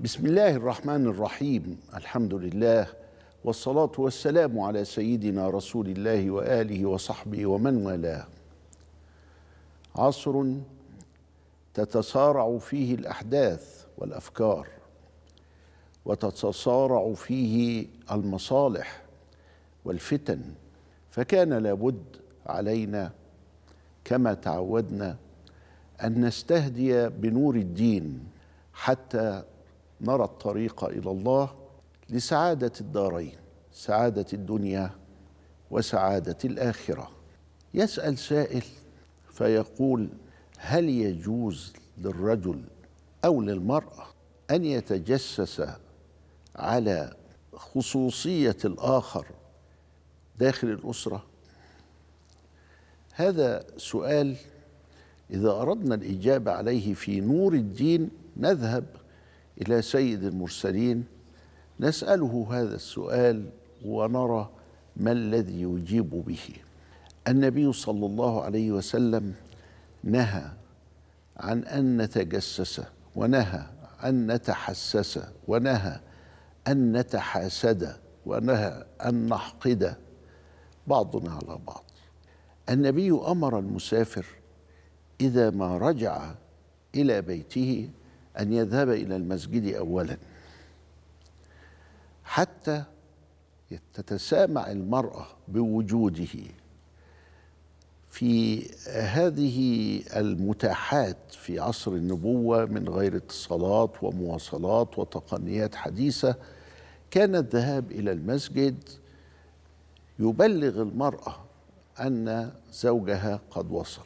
بسم الله الرحمن الرحيم الحمد لله والصلاة والسلام على سيدنا رسول الله وآله وصحبه ومن والاه عصر تتصارع فيه الأحداث والأفكار وتتصارع فيه المصالح والفتن فكان لابد علينا كما تعودنا أن نستهدي بنور الدين حتى نرى الطريق الى الله لسعاده الدارين سعاده الدنيا وسعاده الاخره يسال سائل فيقول هل يجوز للرجل او للمراه ان يتجسس على خصوصيه الاخر داخل الاسره هذا سؤال اذا اردنا الاجابه عليه في نور الدين نذهب الى سيد المرسلين نساله هذا السؤال ونرى ما الذي يجيب به النبي صلى الله عليه وسلم نهى عن ان نتجسس ونهى ان نتحسس ونهى ان نتحاسد ونهى ان نحقد بعضنا على بعض النبي امر المسافر اذا ما رجع الى بيته أن يذهب إلى المسجد أولا حتى تتسامع المرأة بوجوده في هذه المتاحات في عصر النبوة من غير اتصالات ومواصلات وتقنيات حديثة كان الذهاب إلى المسجد يبلغ المرأة أن زوجها قد وصل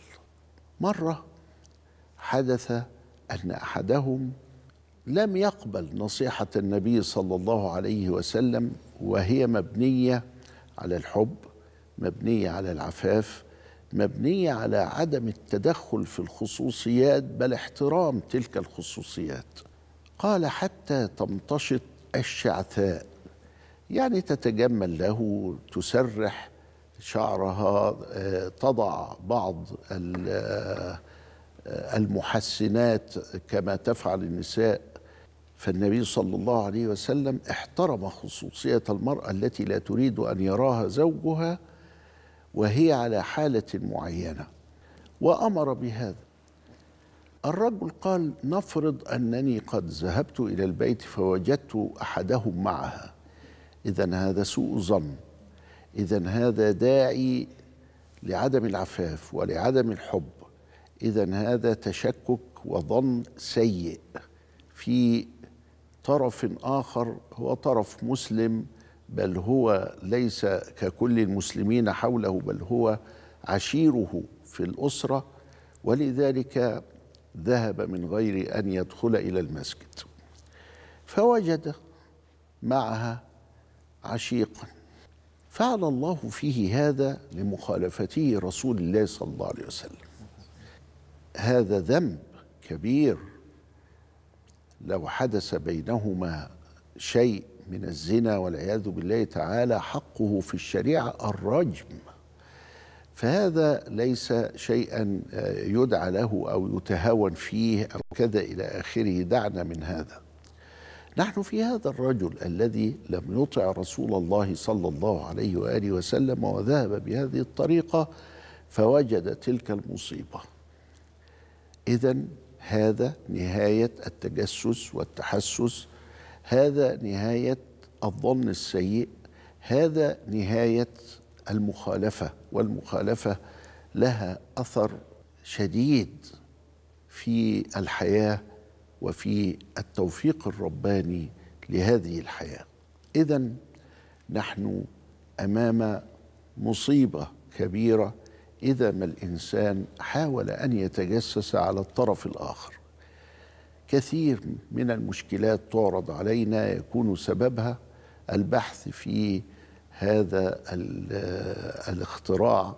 مرة حدث ان احدهم لم يقبل نصيحه النبي صلى الله عليه وسلم وهي مبنيه على الحب مبنيه على العفاف مبنيه على عدم التدخل في الخصوصيات بل احترام تلك الخصوصيات قال حتى تمتشط الشعثاء يعني تتجمل له تسرح شعرها آه، تضع بعض المحسنات كما تفعل النساء فالنبي صلى الله عليه وسلم احترم خصوصيه المراه التي لا تريد ان يراها زوجها وهي على حاله معينه وامر بهذا الرجل قال نفرض انني قد ذهبت الى البيت فوجدت احدهم معها اذا هذا سوء ظن اذا هذا داعي لعدم العفاف ولعدم الحب إذا هذا تشكك وظن سيء في طرف آخر هو طرف مسلم بل هو ليس ككل المسلمين حوله بل هو عشيره في الأسرة ولذلك ذهب من غير أن يدخل إلى المسجد فوجد معها عشيقا فعل الله فيه هذا لمخالفته رسول الله صلى الله عليه وسلم هذا ذنب كبير لو حدث بينهما شيء من الزنا والعياذ بالله تعالى حقه في الشريعه الرجم فهذا ليس شيئا آه، يدعى له او يتهاون فيه او كذا الى اخره دعنا من هذا نحن في هذا الرجل الذي لم يطع رسول الله صلى الله عليه واله وسلم وذهب بهذه الطريقه فوجد تلك المصيبه إذا هذا نهاية التجسس والتحسس هذا نهاية الظن السيء هذا نهاية المخالفة والمخالفة لها أثر شديد في الحياة وفي التوفيق الرباني لهذه الحياة إذا نحن أمام مصيبة كبيرة إذا ما الإنسان حاول أن يتجسس على الطرف الآخر كثير من المشكلات تعرض علينا يكون سببها البحث في هذا الاختراع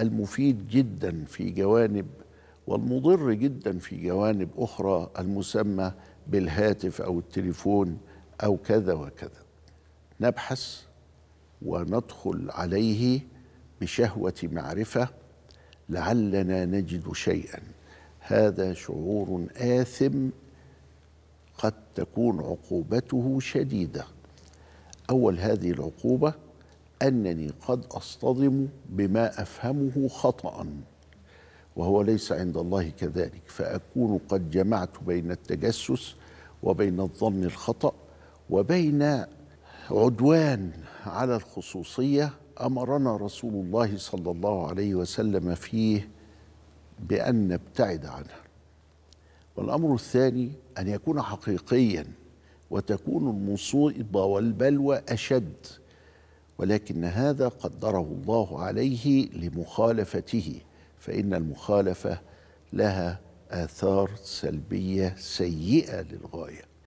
المفيد جدا في جوانب والمضر جدا في جوانب أخرى المسمى بالهاتف أو التليفون أو كذا وكذا نبحث وندخل عليه بشهوه معرفه لعلنا نجد شيئا هذا شعور آثم قد تكون عقوبته شديدة أول هذه العقوبة أنني قد أصطدم بما أفهمه خطأ وهو ليس عند الله كذلك فأكون قد جمعت بين التجسس وبين الظن الخطأ وبين عدوان على الخصوصية امرنا رسول الله صلى الله عليه وسلم فيه بان نبتعد عنها والامر الثاني ان يكون حقيقيا وتكون المصيبه والبلوى اشد ولكن هذا قدره الله عليه لمخالفته فان المخالفه لها اثار سلبيه سيئه للغايه